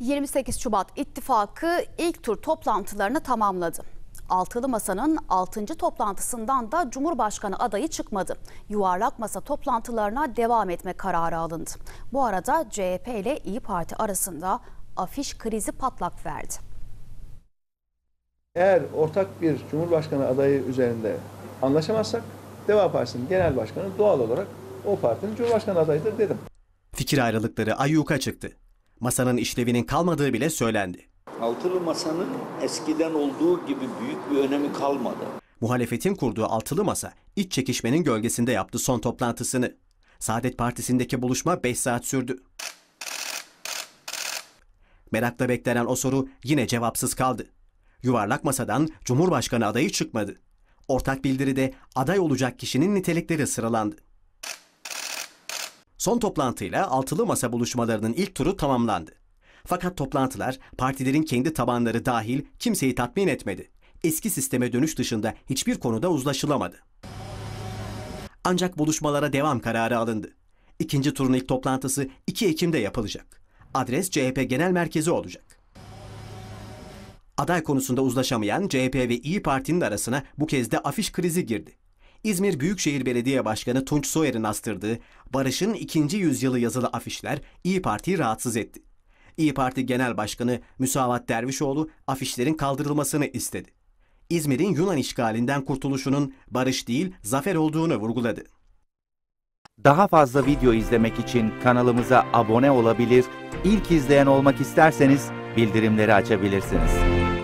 28 Şubat ittifakı ilk tur toplantılarını tamamladı. Altılı Masa'nın 6. toplantısından da Cumhurbaşkanı adayı çıkmadı. Yuvarlak Masa toplantılarına devam etme kararı alındı. Bu arada CHP ile İyi Parti arasında afiş krizi patlak verdi. Eğer ortak bir Cumhurbaşkanı adayı üzerinde anlaşamazsak Deva Partisi'nin genel başkanı doğal olarak o partinin Cumhurbaşkanı adayıdır dedim. Fikir ayrılıkları ayyuka çıktı. Masanın işlevinin kalmadığı bile söylendi. Altılı masanın eskiden olduğu gibi büyük bir önemi kalmadı. Muhalefetin kurduğu altılı masa iç çekişmenin gölgesinde yaptı son toplantısını. Saadet Partisi'ndeki buluşma 5 saat sürdü. Merakla beklenen o soru yine cevapsız kaldı. Yuvarlak masadan Cumhurbaşkanı adayı çıkmadı. Ortak bildiride aday olacak kişinin nitelikleri sıralandı. Son toplantıyla altılı masa buluşmalarının ilk turu tamamlandı. Fakat toplantılar partilerin kendi tabanları dahil kimseyi tatmin etmedi. Eski sisteme dönüş dışında hiçbir konuda uzlaşılamadı. Ancak buluşmalara devam kararı alındı. İkinci turun ilk toplantısı 2 Ekim'de yapılacak. Adres CHP Genel Merkezi olacak. Aday konusunda uzlaşamayan CHP ve İyi Parti'nin arasına bu kez de afiş krizi girdi. İzmir Büyükşehir Belediye Başkanı Tunç Soyer'in astırdığı Barış'ın ikinci yüzyılı yazılı afişler İyi Parti'yi rahatsız etti. İyi Parti Genel Başkanı Müsavat Dervişoğlu afişlerin kaldırılmasını istedi. İzmir'in Yunan işgalinden kurtuluşunun barış değil zafer olduğunu vurguladı. Daha fazla video izlemek için kanalımıza abone olabilir, ilk izleyen olmak isterseniz bildirimleri açabilirsiniz.